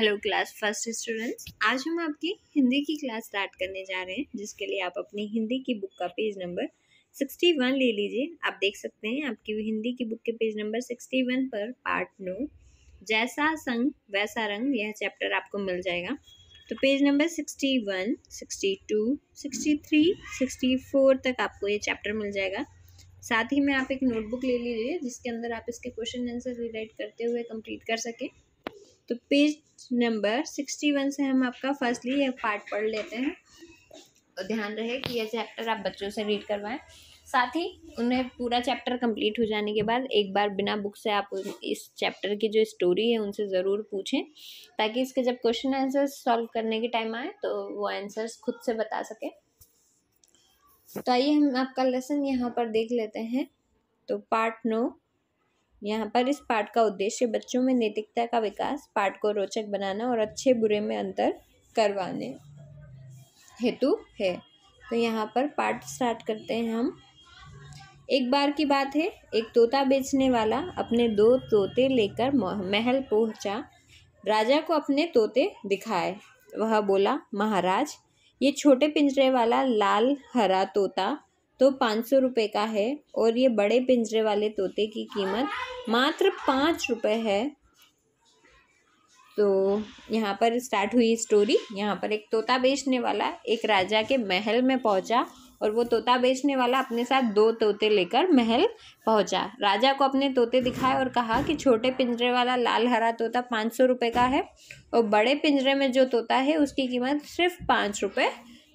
hello class first students आज हम आपकी हिंदी की क्लास स्टार्ट करने जा रहे हैं जिसके लिए आप अपनी हिंदी की बुक का पेज नंबर सिक्सटी वन ले लीजिए आप देख सकते हैं आपकी हिंदी की बुक के पेज नंबर सिक्सटी वन पर पार्ट नो जैसा संग वैसा रंग यह चैप्टर आपको मिल जाएगा तो page number sixty one sixty two sixty three sixty four तक आपको ये चैप्टर मिल जाएगा साथ ही में आप एक नोटबुक ले लीजिए जिसके अंदर आप इसके क्वेश्चन आंसर रिलेट करते हुए कंप्लीट कर सकें तो पेज नंबर सिक्सटी वन से हम आपका फर्स्टली ये पार्ट पढ़ लेते हैं और तो ध्यान रहे कि यह चैप्टर आप बच्चों से रीड करवाएं साथ ही उन्हें पूरा चैप्टर कंप्लीट हो जाने के बाद एक बार बिना बुक से आप इस चैप्टर की जो स्टोरी है उनसे ज़रूर पूछें ताकि इसके जब क्वेश्चन आंसर्स सॉल्व करने के टाइम आए तो वो आंसर्स खुद से बता सकें तो आइए हम आपका लेसन यहाँ पर देख लेते हैं तो पार्ट नो यहाँ पर इस पाठ का उद्देश्य बच्चों में नैतिकता का विकास पाठ को रोचक बनाना और अच्छे बुरे में अंतर करवाने हेतु है तो यहाँ पर पाठ स्टार्ट करते हैं हम एक बार की बात है एक तोता बेचने वाला अपने दो तोते लेकर महल पहुंचा राजा को अपने तोते दिखाए वह बोला महाराज ये छोटे पिंजरे वाला लाल हरा तोता तो पाँच सौ रुपये का है और ये बड़े पिंजरे वाले तोते की कीमत मात्र पाँच रुपये है तो यहाँ पर स्टार्ट हुई स्टोरी यहाँ पर एक तोता बेचने वाला एक राजा के महल में पहुँचा और वो तोता बेचने वाला अपने साथ दो तोते लेकर महल पहुँचा राजा को अपने तोते दिखाए और कहा कि छोटे पिंजरे वाला लाल हरा तोता पाँच सौ रुपये का है और बड़े पिंजरे में जो तोता है उसकी कीमत सिर्फ पाँच रुपये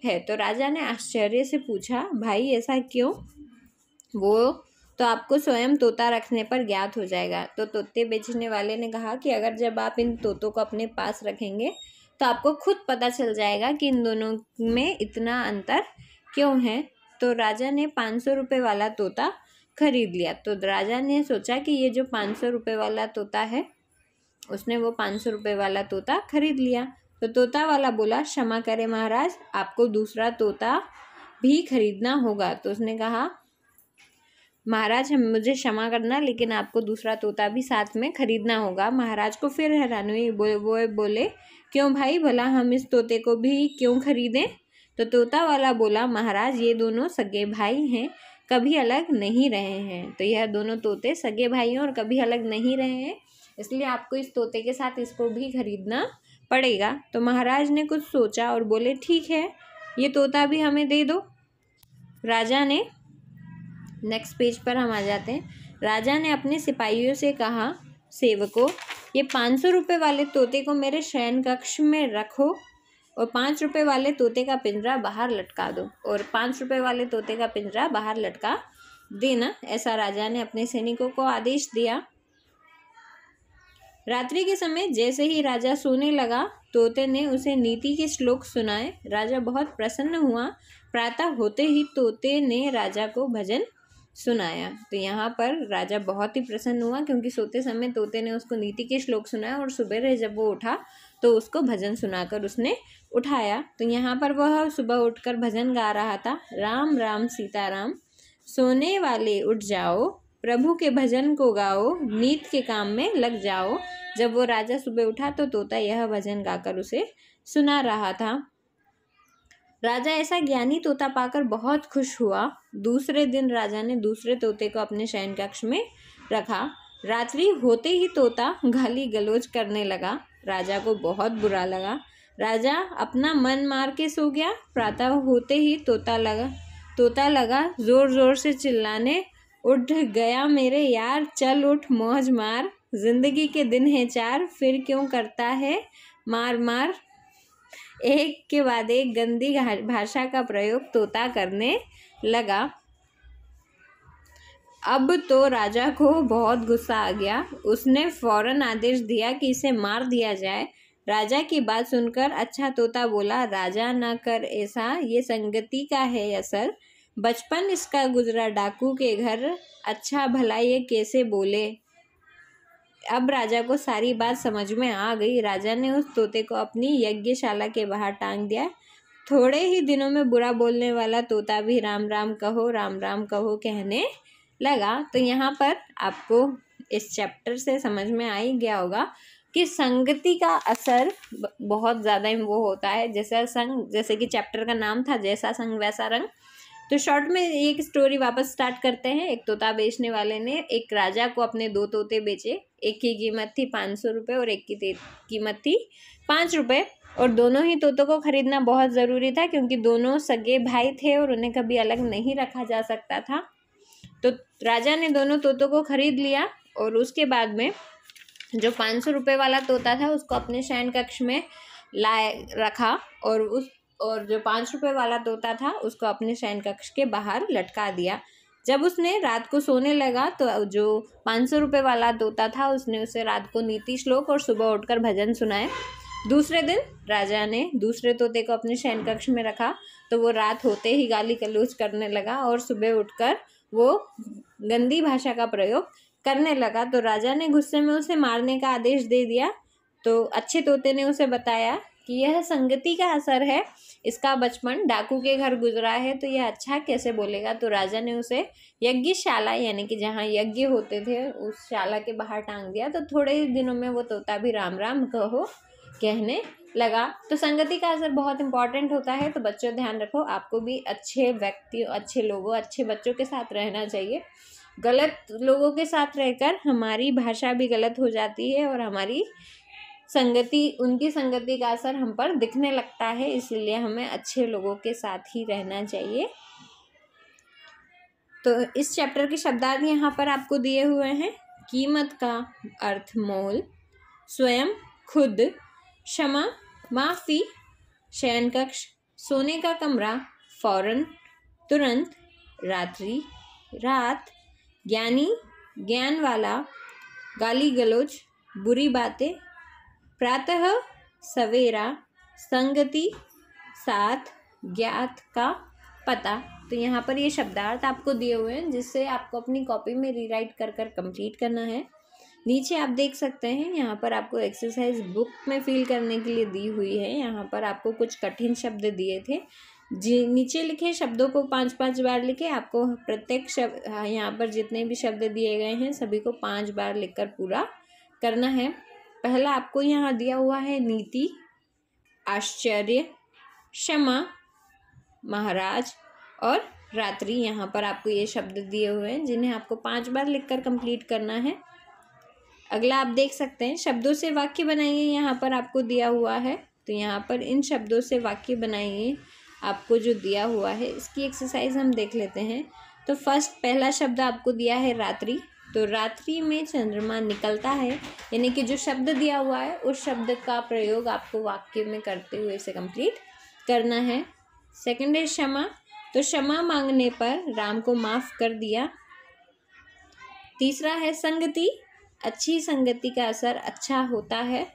है तो राजा ने आश्चर्य से पूछा भाई ऐसा क्यों वो तो आपको स्वयं तोता रखने पर ज्ञात हो जाएगा तो तोते बेचने वाले ने कहा कि अगर जब आप इन तोतों को अपने पास रखेंगे तो आपको खुद पता चल जाएगा कि इन दोनों में इतना अंतर क्यों है तो राजा ने पाँच सौ रुपये वाला तोता खरीद लिया तो राजा ने सोचा कि ये जो पाँच सौ रुपये वाला तोता है उसने वो पाँच सौ रुपये वाला तोता खरीद लिया तो तोता वाला बोला क्षमा करें महाराज आपको दूसरा तोता भी खरीदना होगा तो उसने कहा महाराज हम मुझे क्षमा करना लेकिन आपको दूसरा तोता भी साथ में खरीदना होगा महाराज को फिर हैरान हुई वो बोले क्यों भाई भला हम इस तोते को भी क्यों खरीदें तो तोता वाला बोला महाराज ये दोनों सगे भाई हैं कभी अलग नहीं रहे हैं तो यह दोनों तोते सगे भाई हैं और कभी अलग नहीं रहे हैं इसलिए आपको इस तोते के साथ इसको भी खरीदना पड़ेगा तो महाराज ने कुछ सोचा और बोले ठीक है ये तोता भी हमें दे दो राजा ने नेक्स्ट पेज पर हम आ जाते हैं राजा ने अपने सिपाहियों से कहा सेवकों ये पाँच सौ रुपये वाले तोते को मेरे शयन कक्ष में रखो और पाँच रुपये वाले तोते का पिंजरा बाहर लटका दो और पाँच रुपये वाले तोते का पिंजरा बाहर लटका देना ऐसा राजा ने अपने सैनिकों को आदेश दिया रात्रि के समय जैसे ही राजा सोने लगा तोते ने उसे नीति के श्लोक सुनाए राजा बहुत प्रसन्न हुआ प्रातः होते ही तोते ने राजा को भजन सुनाया तो यहाँ पर राजा बहुत ही प्रसन्न हुआ क्योंकि सोते समय तोते ने उसको नीति के श्लोक सुनाया और सुबह जब वो उठा तो उसको भजन सुनाकर उसने उठाया तो यहाँ पर वह सुबह उठकर भजन गा रहा था राम राम सीताराम सोने वाले उठ जाओ प्रभु के भजन को गाओ नीत के काम में लग जाओ जब वो राजा सुबह उठा तो तोता यह भजन गाकर उसे सुना रहा था राजा ऐसा ज्ञानी तोता पाकर बहुत खुश हुआ दूसरे दिन राजा ने दूसरे तोते को अपने शयन कक्ष में रखा रात्रि होते ही तोता गाली गलोज करने लगा राजा को बहुत बुरा लगा राजा अपना मन मार के सो गया प्रातः होते ही तोता लगा तोता लगा ज़ोर ज़ोर से चिल्लाने उठ गया मेरे यार चल उठ मौज मार जिंदगी के दिन है चार फिर क्यों करता है मार मार एक के बाद एक गंदी भाषा का प्रयोग तोता करने लगा अब तो राजा को बहुत गुस्सा आ गया उसने फौरन आदेश दिया कि इसे मार दिया जाए राजा की बात सुनकर अच्छा तोता बोला राजा ना कर ऐसा ये संगति का है असर बचपन इसका गुजरा डाकू के घर अच्छा भला ये कैसे बोले अब राजा को सारी बात समझ में आ गई राजा ने उस तोते को अपनी यज्ञशाला के बाहर टांग दिया थोड़े ही दिनों में बुरा बोलने वाला तोता भी राम राम कहो राम राम कहो कहने लगा तो यहाँ पर आपको इस चैप्टर से समझ में आ ही गया होगा कि संगति का असर बहुत ज़्यादा वो होता है जैसा संग जैसे कि चैप्टर का नाम था जैसा संग वैसा रंग तो शॉर्ट में एक स्टोरी वापस स्टार्ट करते हैं एक तोता बेचने वाले ने एक राजा को अपने दो तोते बेचे एक की कीमत थी पाँच सौ रुपये और एक की कीमत थी पाँच रुपये और दोनों ही तोतों को खरीदना बहुत ज़रूरी था क्योंकि दोनों सगे भाई थे और उन्हें कभी अलग नहीं रखा जा सकता था तो राजा ने दोनों तोतों को खरीद लिया और उसके बाद में जो पाँच सौ रुपये वाला तोता था उसको अपने शयन कक्ष में लाए रखा और उस और जो पाँच रुपये वाला तोता था उसको अपने शयन कक्ष के बाहर लटका दिया जब उसने रात को सोने लगा तो जो पाँच सौ रुपये वाला तोता था उसने उसे रात को नीति श्लोक और सुबह उठकर भजन सुनाए दूसरे दिन राजा ने दूसरे तोते को अपने शयन कक्ष में रखा तो वो रात होते ही गाली गलूज करने लगा और सुबह उठकर वो गंदी भाषा का प्रयोग करने लगा तो राजा ने गुस्से में उसे मारने का आदेश दे दिया तो अच्छे तोते ने उसे बताया कि यह संगति का असर है इसका बचपन डाकू के घर गुजरा है तो यह अच्छा कैसे बोलेगा तो राजा ने उसे यज्ञशाला यानी कि जहाँ यज्ञ होते थे उस शाला के बाहर टांग दिया तो थोड़े ही दिनों में वो तोता भी राम राम कहो कहने लगा तो संगति का असर बहुत इंपॉर्टेंट होता है तो बच्चों ध्यान रखो आपको भी अच्छे व्यक्ति अच्छे लोगों अच्छे बच्चों के साथ रहना चाहिए गलत लोगों के साथ रहकर हमारी भाषा भी गलत हो जाती है और हमारी संगति उनकी संगति का असर हम पर दिखने लगता है इसलिए हमें अच्छे लोगों के साथ ही रहना चाहिए तो इस चैप्टर के शब्दार्थ यहाँ पर आपको दिए हुए हैं कीमत का अर्थ मोल स्वयं खुद क्षमा माफ़ी शयन कक्ष सोने का कमरा फौरन तुरंत रात्रि रात ज्ञानी ज्ञान वाला गाली गलोच बुरी बातें प्रातः सवेरा संगति साथ ज्ञात का पता तो यहाँ पर ये शब्दार्थ आपको दिए हुए हैं जिससे आपको अपनी कॉपी में रीराइट कर कर कंप्लीट करना है नीचे आप देख सकते हैं यहाँ पर आपको एक्सरसाइज बुक में फिल करने के लिए दी हुई है यहाँ पर आपको कुछ कठिन शब्द दिए थे जी नीचे लिखे शब्दों को पाँच पाँच बार लिखे आपको प्रत्येक शब्द हाँ, यहाँ पर जितने भी शब्द दिए गए हैं सभी को पाँच बार लिखकर पूरा करना है पहला आपको यहाँ दिया हुआ है नीति आश्चर्य क्षमा महाराज और रात्रि यहाँ पर आपको ये शब्द दिए हुए हैं जिन्हें आपको पांच बार लिखकर कंप्लीट करना है अगला आप देख सकते हैं शब्दों से वाक्य बनाइए यहाँ पर आपको दिया हुआ है तो यहाँ पर इन शब्दों से वाक्य बनाइए आपको जो दिया हुआ है इसकी एक्सरसाइज हम देख लेते हैं तो फर्स्ट पहला शब्द आपको दिया है रात्रि तो रात्रि में चंद्रमा निकलता है यानी कि जो शब्द दिया हुआ है उस शब्द का प्रयोग आपको वाक्य में करते हुए इसे कंप्लीट करना है सेकंड है क्षमा तो क्षमा मांगने पर राम को माफ़ कर दिया तीसरा है संगति अच्छी संगति का असर अच्छा होता है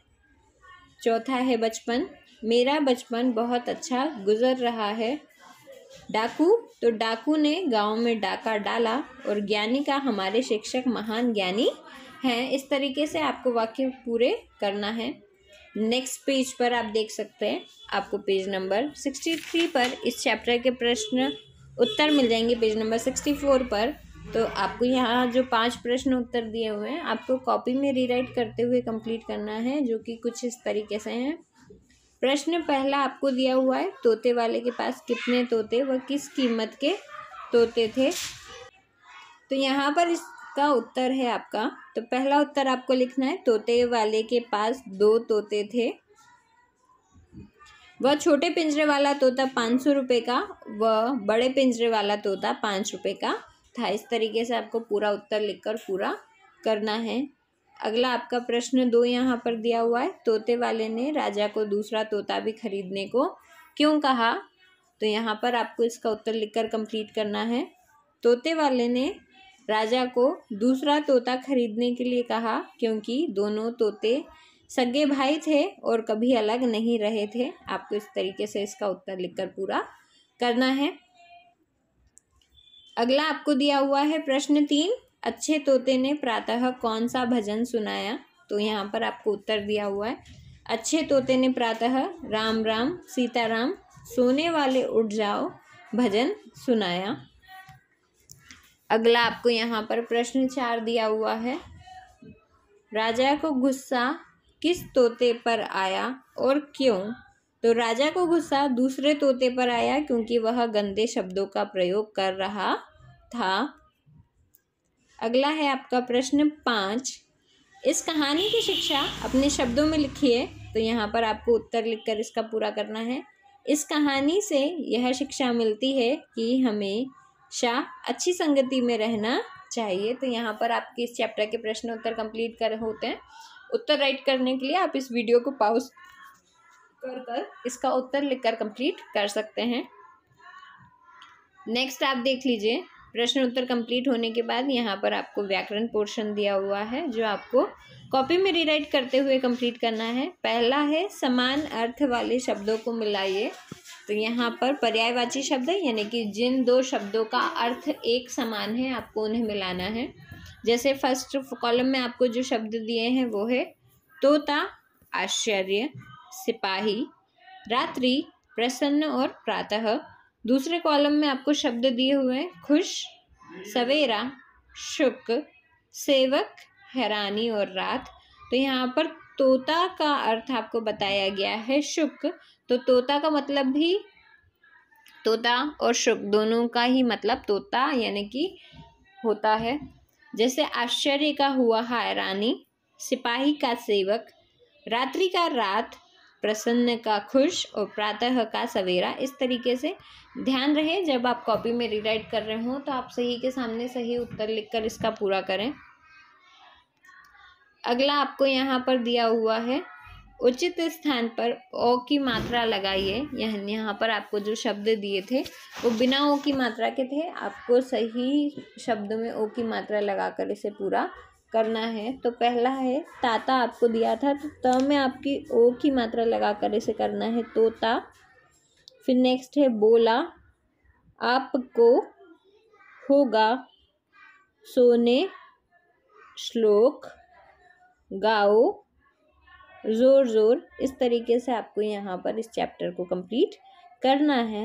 चौथा है बचपन मेरा बचपन बहुत अच्छा गुजर रहा है डाकू तो डाकू ने गांव में डाका डाला और ज्ञानी का हमारे शिक्षक महान ज्ञानी हैं इस तरीके से आपको वाक्य पूरे करना है नेक्स्ट पेज पर आप देख सकते हैं आपको पेज नंबर सिक्सटी थ्री पर इस चैप्टर के प्रश्न उत्तर मिल जाएंगे पेज नंबर सिक्सटी फोर पर तो आपको यहाँ जो पांच प्रश्न उत्तर दिए हुए हैं आपको कॉपी में रीराइट करते हुए कंप्लीट करना है जो कि कुछ इस तरीके से हैं प्रश्न पहला आपको दिया हुआ है तोते वाले के पास कितने तोते व किस कीमत के तोते थे तो यहाँ पर इसका उत्तर है आपका तो पहला उत्तर आपको लिखना है तोते वाले के पास दो तोते थे वह छोटे पिंजरे वाला तोता पाँच सौ रुपये का व बड़े पिंजरे वाला तोता पाँच रुपये का था इस तरीके से आपको पूरा उत्तर लिखकर पूरा करना है अगला आपका प्रश्न दो यहाँ पर दिया हुआ है तोते वाले ने राजा को दूसरा तोता भी खरीदने को क्यों कहा तो यहाँ पर आपको इसका उत्तर लिखकर कंप्लीट करना है तोते वाले ने राजा को दूसरा तोता खरीदने के लिए कहा क्योंकि दोनों तोते सगे भाई थे और कभी अलग नहीं रहे थे आपको इस तरीके से इसका उत्तर लिखकर पूरा करना है अगला आपको दिया हुआ है प्रश्न तीन अच्छे तोते ने प्रातः कौन सा भजन सुनाया तो यहाँ पर आपको उत्तर दिया हुआ है अच्छे तोते ने प्रातः राम राम सीताराम सोने वाले उठ जाओ भजन सुनाया अगला आपको यहाँ पर प्रश्न चार दिया हुआ है राजा को गुस्सा किस तोते पर आया और क्यों तो राजा को गुस्सा दूसरे तोते पर आया क्योंकि वह गंदे शब्दों का प्रयोग कर रहा था अगला है आपका प्रश्न पाँच इस कहानी की शिक्षा अपने शब्दों में लिखिए तो यहाँ पर आपको उत्तर लिखकर इसका पूरा करना है इस कहानी से यह शिक्षा मिलती है कि हमें शाह अच्छी संगति में रहना चाहिए तो यहाँ पर आपके इस चैप्टर के प्रश्न उत्तर कंप्लीट कर होते हैं उत्तर राइट करने के लिए आप इस वीडियो को पाउस कर कर इसका उत्तर लिखकर कंप्लीट कर सकते हैं नेक्स्ट आप देख लीजिए प्रश्न उत्तर कंप्लीट होने के बाद यहाँ पर आपको व्याकरण पोर्शन दिया हुआ है जो आपको कॉपी में रीराइट करते हुए कंप्लीट करना है पहला है समान अर्थ वाले शब्दों को मिलाइए तो यहाँ पर पर्यायवाची शब्द यानी कि जिन दो शब्दों का अर्थ एक समान है आपको उन्हें मिलाना है जैसे फर्स्ट कॉलम में आपको जो शब्द दिए हैं वो है तोता आश्चर्य सिपाही रात्रि प्रसन्न और प्रातः दूसरे कॉलम में आपको शब्द दिए हुए हैं खुश सवेरा शुक सेवक हैरानी और रात तो यहाँ पर तोता का अर्थ आपको बताया गया है शुक तो तोता का मतलब भी तोता और शुक दोनों का ही मतलब तोता यानी कि होता है जैसे आश्चर्य का हुआ हैरानी सिपाही का सेवक रात्रि का रात प्रसन्न का खुश और प्रातः का सवेरा इस तरीके से ध्यान रहे जब आप कॉपी में रीराइट कर रहे हो तो आप सही के सामने सही उत्तर लिखकर इसका पूरा करें अगला आपको यहाँ पर दिया हुआ है उचित स्थान पर ओ की मात्रा लगाइए यह यहाँ पर आपको जो शब्द दिए थे वो बिना ओ की मात्रा के थे आपको सही शब्द में ओ की मात्रा लगाकर इसे पूरा करना है तो पहला है ताता आपको दिया था तो त में आपकी ओ की मात्रा लगा कर इसे करना है तोता फिर नेक्स्ट है बोला आपको होगा सोने श्लोक गाओ ज़ोर ज़ोर इस तरीके से आपको यहाँ पर इस चैप्टर को कंप्लीट करना है